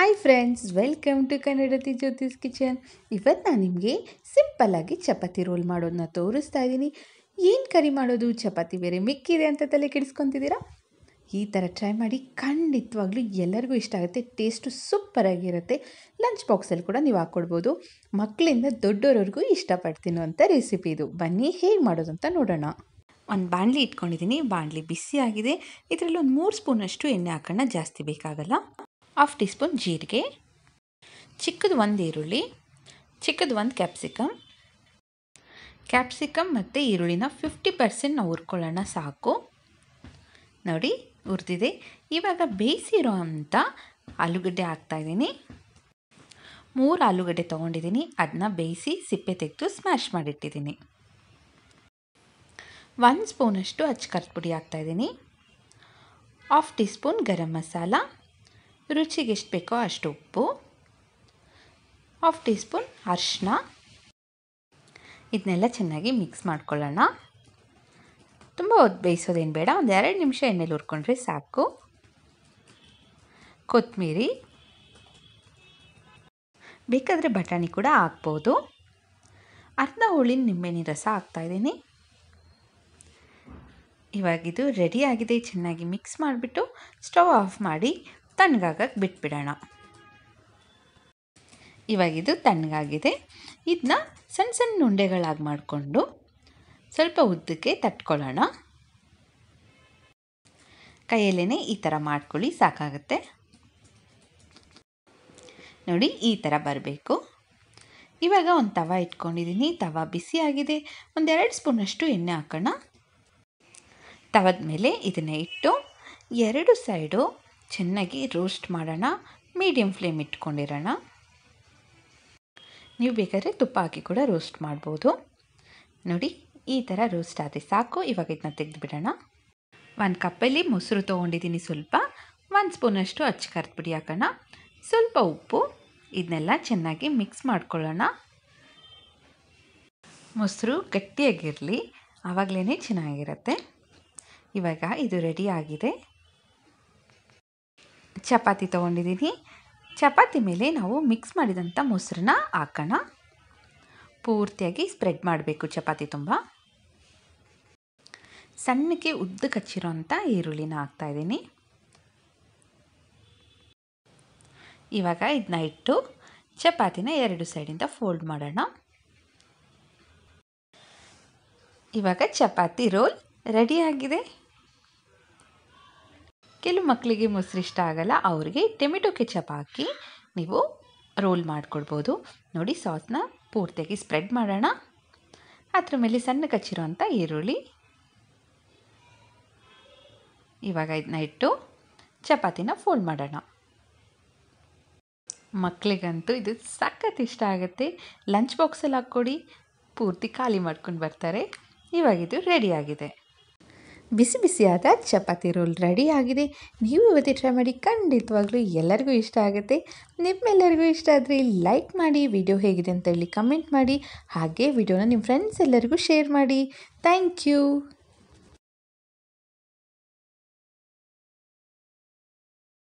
hi friends welcome to Kannadati Jyothi's kitchen ಇವತ್ತು ನಾನು ನಿಮಗೆ ಸಿಂಪಲ್ಲಾಗಿ ಚಪಾತಿ ರೋಲ್ ಮಾಡೋದನ್ನ ತೋರಿಸ್ತಾ ಇದ್ದೀನಿ ಏನು ಕರಿ ಮಾಡೋದು ಚಪಾತಿ ಬೇರೆ ಮಿಕ್ಕಿದೆ ಅಂತ ತಲೆ ಕೆಡಿಸ್ಕೊತಿದ್ದೀರಾ ಈ ಥರ ಟ್ರೈ ಮಾಡಿ ಖಂಡಿತವಾಗ್ಲೂ ಎಲ್ಲರಿಗೂ ಇಷ್ಟ ಆಗುತ್ತೆ ಟೇಸ್ಟು ಸೂಪರಾಗಿರುತ್ತೆ ಲಂಚ್ ಬಾಕ್ಸಲ್ಲಿ ಕೂಡ ನೀವು ಹಾಕ್ಕೊಡ್ಬೋದು ಮಕ್ಕಳಿಂದ ದೊಡ್ಡೋರವ್ರಿಗೂ ಇಷ್ಟಪಡ್ತೀನೋ ರೆಸಿಪಿ ಇದು ಬನ್ನಿ ಹೇಗೆ ಮಾಡೋದು ಅಂತ ನೋಡೋಣ ಒಂದು ಬಾಣಲಿ ಇಟ್ಕೊಂಡಿದ್ದೀನಿ ಬಾಣಲಿ ಬಿಸಿ ಆಗಿದೆ ಇದರಲ್ಲಿ ಒಂದು ಮೂರು ಸ್ಪೂನಷ್ಟು ಎಣ್ಣೆ ಹಾಕೋಣ ಜಾಸ್ತಿ ಬೇಕಾಗಲ್ಲ ಹಾಫ್ ಟೀ ಸ್ಪೂನ್ ಜೀರಿಗೆ ಚಿಕ್ಕದು ಒಂದು ಈರುಳ್ಳಿ ಚಿಕ್ಕದು ಒಂದು ಕ್ಯಾಪ್ಸಿಕಮ್ ಕ್ಯಾಪ್ಸಿಕಮ್ ಮತ್ತು ಈರುಳ್ಳಿನ ಫಿಫ್ಟಿ ಪರ್ಸೆಂಟ್ ನಾವು ಹುರ್ಕೊಳ್ಳೋಣ ಸಾಕು ನೋಡಿ ಹುರಿದಿದೆ ಇವಾಗ ಬೇಯಿಸಿರೋ ಅಂಥ ಆಲೂಗಡ್ಡೆ ಹಾಕ್ತಾಯಿದ್ದೀನಿ ಮೂರು ಆಲೂಗಡ್ಡೆ ತೊಗೊಂಡಿದ್ದೀನಿ ಅದನ್ನ ಬೇಯಿಸಿ ಸಿಪ್ಪೆ ತೆಗೆದು ಸ್ಮ್ಯಾಶ್ ಮಾಡಿಟ್ಟಿದ್ದೀನಿ ಒಂದು ಸ್ಪೂನಷ್ಟು ಅಚ್ಚ ಪುಡಿ ಹಾಕ್ತಾಯಿದ್ದೀನಿ half teaspoon garam masala ರುಚಿಗೆ ಎಷ್ಟು ಬೇಕೋ ಅಷ್ಟು ಉಪ್ಪು ಹಾಫ್ ಟೀ ಸ್ಪೂನ್ ಇದನ್ನೆಲ್ಲ ಚೆನ್ನಾಗಿ ಮಿಕ್ಸ್ ಮಾಡ್ಕೊಳ್ಳೋಣ ತುಂಬ ಹೊತ್ತು ಬೇಯಿಸೋದೇನು ಬೇಡ ಒಂದು ಎರಡು ನಿಮಿಷ ಎಣ್ಣೆಲಿ ಹುರ್ಕೊಂಡ್ರೆ ಸಾಕು ಕೊತ್ತಂಬರಿ ಬೇಕಾದರೆ ಬಟಾಣಿ ಕೂಡ ಹಾಕ್ಬೋದು ಅರ್ಧ ಹುಳಿನ ನಿಂಬೆಹಣ್ಣಿನ ರಸ ಹಾಕ್ತಾಯಿದ್ದೀನಿ ಇವಾಗಿದು ರೆಡಿ ಆಗಿದೆ ಚೆನ್ನಾಗಿ ಮಿಕ್ಸ್ ಮಾಡಿಬಿಟ್ಟು ಸ್ಟವ್ ಆಫ್ ಮಾಡಿ ತಣ್ಣಗಾಗಕ್ಕೆ ಬಿಟ್ಬಿಡೋಣ ಇವಾಗಿದು ಇದು ತಣ್ಣಗಾಗಿದೆ ಇದನ್ನ ಸಣ್ಣ ಸಣ್ಣ ಉಂಡೆಗಳಾಗಿ ಮಾಡಿಕೊಂಡು ಸ್ವಲ್ಪ ಉದ್ದಕ್ಕೆ ತಟ್ಕೊಳ್ಳೋಣ ಕೈಯಲ್ಲೇ ಈ ಥರ ಮಾಡ್ಕೊಳ್ಳಿ ಸಾಕಾಗುತ್ತೆ ನೋಡಿ ಈ ಥರ ಬರಬೇಕು ಇವಾಗ ಒಂದು ತವ ಇಟ್ಕೊಂಡಿದ್ದೀನಿ ತವ ಬಿಸಿಯಾಗಿದೆ ಒಂದೆರಡು ಸ್ಪೂನಷ್ಟು ಎಣ್ಣೆ ಹಾಕೋಣ ತವದ ಮೇಲೆ ಇದನ್ನು ಇಟ್ಟು ಎರಡು ಸೈಡು ಚೆನ್ನಾಗಿ ರೋಸ್ಟ್ ಮಾಡೋಣ ಮೀಡಿಯಮ್ ಫ್ಲೇಮ್ ಇಟ್ಕೊಂಡಿರೋಣ ನೀವು ಬೇಕಾದರೆ ತುಪ್ಪ ಹಾಕಿ ಕೂಡ ರೋಸ್ಟ್ ಮಾಡ್ಬೋದು ನೋಡಿ ಈ ಥರ ರೋಸ್ಟ್ ಆದರೆ ಸಾಕು ಇವಾಗ ಇದನ್ನ ತೆಗೆದುಬಿಡೋಣ ಒಂದು ಕಪ್ಪಲ್ಲಿ ಮೊಸರು ತೊಗೊಂಡಿದ್ದೀನಿ ಸ್ವಲ್ಪ ಒಂದು ಸ್ಪೂನಷ್ಟು ಅಚ್ಚು ಕರ್ದು ಪುಡಿ ಹಾಕೋಣ ಸ್ವಲ್ಪ ಉಪ್ಪು ಇದನ್ನೆಲ್ಲ ಚೆನ್ನಾಗಿ ಮಿಕ್ಸ್ ಮಾಡ್ಕೊಳ್ಳೋಣ ಮೊಸರು ಗಟ್ಟಿಯಾಗಿರಲಿ ಆವಾಗಲೇ ಚೆನ್ನಾಗಿರುತ್ತೆ ಇವಾಗ ಇದು ರೆಡಿ ಆಗಿದೆ ಚಪಾತಿ ತೊಗೊಂಡಿದ್ದೀನಿ ಚಪಾತಿ ಮೇಲೆ ನಾವು ಮಿಕ್ಸ್ ಮಾಡಿದಂಥ ಮೊಸರನ್ನ ಹಾಕೋಣ ಪೂರ್ತಿಯಾಗಿ ಸ್ಪ್ರೆಡ್ ಮಾಡಬೇಕು ಚಪಾತಿ ತುಂಬ ಸಣ್ಣಕ್ಕೆ ಉದ್ದು ಕಚ್ಚಿರೋಂಥ ಈರುಳ್ಳಿನ ಹಾಕ್ತಾಯಿದ್ದೀನಿ ಇವಾಗ ಇದನ್ನ ಇಟ್ಟು ಚಪಾತಿನ ಎರಡು ಸೈಡಿಂದ ಫೋಲ್ಡ್ ಮಾಡೋಣ ಇವಾಗ ಚಪಾತಿ ರೋಲ್ ರೆಡಿಯಾಗಿದೆ ಕೆಲವು ಮಕ್ಕಳಿಗೆ ಮೊಸರು ಇಷ್ಟ ಆಗಲ್ಲ ಅವರಿಗೆ ಟೊಮೆಟೊ ಕೆಚಪ್ ಹಾಕಿ ನೀವು ರೋಲ್ ಮಾಡಿಕೊಡ್ಬೋದು ನೋಡಿ ಸಾಸ್ನ ಪೂರ್ತಿಯಾಗಿ ಸ್ಪ್ರೆಡ್ ಮಾಡೋಣ ಅದ್ರ ಮೇಲೆ ಸಣ್ಣ ಕಚ್ಚಿರುವಂಥ ಈರುಳ್ಳಿ ಇವಾಗ ಇದನ್ನ ಇಟ್ಟು ಚಪಾತಿನ ಫೋಲ್ಡ್ ಮಾಡೋಣ ಮಕ್ಕಳಿಗಂತೂ ಇದು ಸಖತ್ ಇಷ್ಟ ಆಗುತ್ತೆ ಲಂಚ್ ಬಾಕ್ಸಲ್ಲಿ ಹಾಕ್ಕೊಡಿ ಪೂರ್ತಿ ಖಾಲಿ ಮಾಡ್ಕೊಂಡು ಬರ್ತಾರೆ ಇವಾಗಿದು ರೆಡಿಯಾಗಿದೆ ಬಿಸಿ ಬಿಸಿಯಾದ ಚಪಾತಿ ರೋಲ್ ರೆಡಿ ಆಗಿದೆ ನೀವು ಇವತ್ತೇ ಟ್ರೈ ಮಾಡಿ ಖಂಡಿತವಾಗ್ಲೂ ಎಲ್ಲರಿಗೂ ಇಷ್ಟ ಆಗುತ್ತೆ ನಿಮ್ಮೆಲ್ಲರಿಗೂ ಇಷ್ಟ ಆದರೆ ಲೈಕ್ ಮಾಡಿ ವಿಡಿಯೋ ಹೇಗಿದೆ ಅಂತ ಹೇಳಿ ಕಮೆಂಟ್ ಮಾಡಿ ಹಾಗೆ ವಿಡಿಯೋನ ನಿಮ್ಮ ಫ್ರೆಂಡ್ಸ್ ಎಲ್ಲರಿಗೂ ಶೇರ್ ಮಾಡಿ ಥ್ಯಾಂಕ್ ಯು